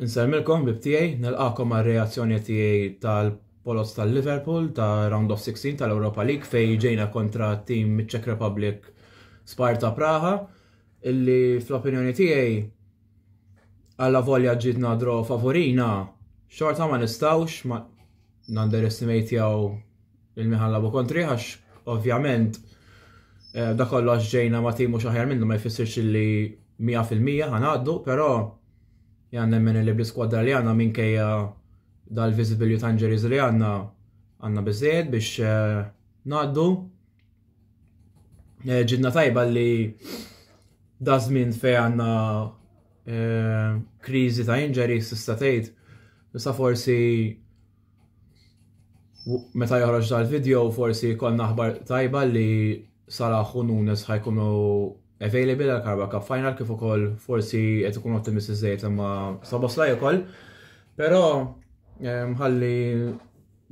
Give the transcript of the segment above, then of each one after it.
Nsemmilkom bib tiegħi nilqakom ma' reazzjoni tiegħi tal-Polos tal-Liverpool ta' Round of 16 tal-Europa League fej ġejna kontra tim Czech Republic Sparta Praha illi fl-opinjoni tiegħi għalla volja ġidna dro favorina xorta ma nistawx ma nanderestimate jaw il-miħalla bu kontri għax ovvjament eh, da kollox ġejna ma timu xaħjar minnu ma jfissirx li 100% ħanaddu, pero jgħanna nemmen li bl skwadra li għanna minkejja dal-visibility ta' li għanna għanna bizzed biex eh, naddu. Eh, ġidna tajba li dażmin fej għanna eh, krizi ta' s istatejt. Issa forsi meta joħroġ dal-video forsi konna aħbar tajba li salaħ u Nunes ħajkunu available għal Carba Cup Final kif ukoll forsi qed ikun ottimisti żejt imma saboslaj ukoll. Però eh, ħalli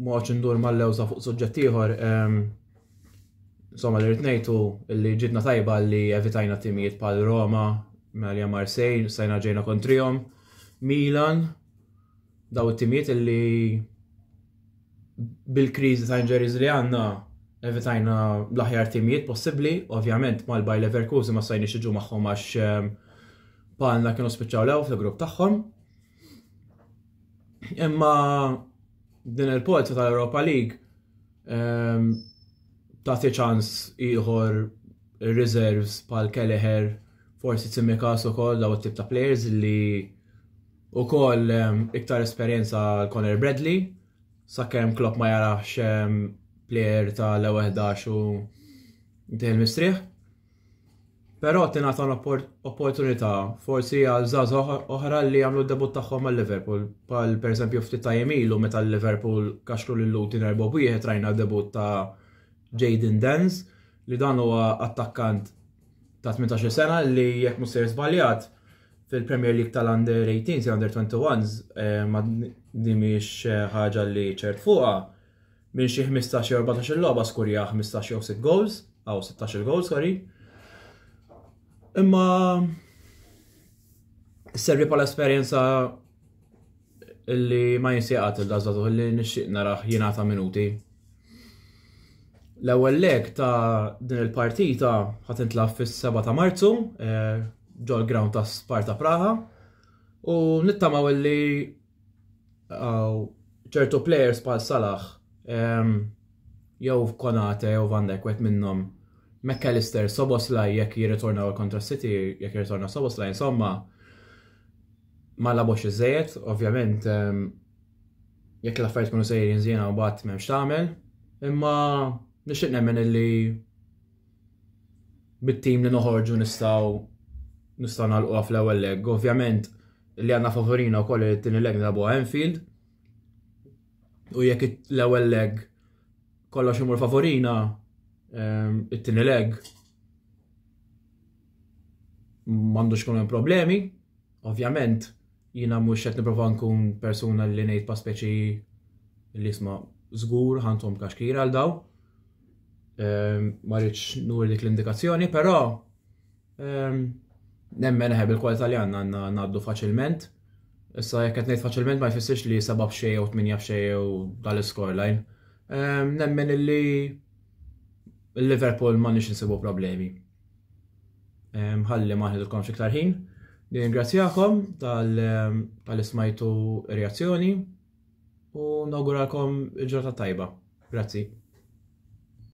moħċ ndur mal-lewza fuq suġġett ieħor. Eh, insomma, li ngħidu li ġidna tajba li evitajna timijiet bħal Roma, Malja Marsejn sajna ġejna kontrijom, Milan, daw it-timijiet li bil kriżi ta' inġeriz li għanna evitajna l-aħjar timijiet possibli, ovvjament mal baj Leverkusen ma sajni xieġu maħħom għax ehm, palna kienu spiċċaw lew fil-grupp tagħhom. Imma din il-polza tal-Europa League ehm, tagħti ċans ieħor reserves pal Kelleher forsi t-simmi kas ukoll daw it-tip ta' players li kol ehm, iktar esperjenza l-Conor Bradley sakemm Klopp ma jarax plejer ta' l-11 u il mistrieħ. Pero tina ta' opportunità forsi għal zaz oħra li għamlu d-debut tagħhom għal Liverpool. Pal per esempio ftit ta' jemilu meta Liverpool kaxlu l lutin erba wieħed rajna debut ta' Jaden Denz li dan huwa attakkant ta' 18 sena li jekk musser sbaljat fil-Premier League tal-Under 18 Under 21 ma' dimiex ħaġa li ċert fuqha minn xi 15 14 logħba skurja 15 jew 6 goals, aw 16 goals, sorry. Imma servi pala esperjenza li ma jinsiqat il-dazzatu li nixxiq naraħ jina ta' minuti. L-ewwel lek ta' din il-partita ħat intlaf fis-7 ta' Marzu eh, ġol ground ta' Sparta Praha u nittamaw li ċertu players pal Salah jew Konate jew Van Dijk wet minnhom McAllister Soboslaj jekk jirritorna kontra City jekk jirritorna Soboslaj insomma ma labux iż-żejjed, ovvjament jekk l-affarijiet kienu sejrin żiena u bagħad m'hemmx tagħmel, imma nixtieq nemmen illi bit-tim li noħorġu nistgħu nistgħu nagħlqu fl-ewwel leg. Ovvjament li għandna favorina wkoll it-tieni leg nabu Enfield U jekk l-ewwel leg kollox imur favorina, it-tieni leg m'għandux kun hemm problemi. Ovvjament, jiena mhux qed nipprova nkun persuna li ngħid pa' speċi li isma' żgur ħantom kaxkira għal daw. Ma rridx nur dik l-indikazzjoni, però nemmen ħeb il-kwalità li għandna ngħaddu faċilment. Issa jekk qed ngħid faċilment ma jfissirx li seba' b'xejn u tminja b'xejn u dal-scoreline. Ehm, nemmen illi Liverpool ma nix nsibu problemi. Ehm, ħalli ma ħedilkom xiktar ħin. Ringrazzjakom ehm, tal-ismajtu reazzjoni u nawguralkom il-ġurnata tajba. Grazzi.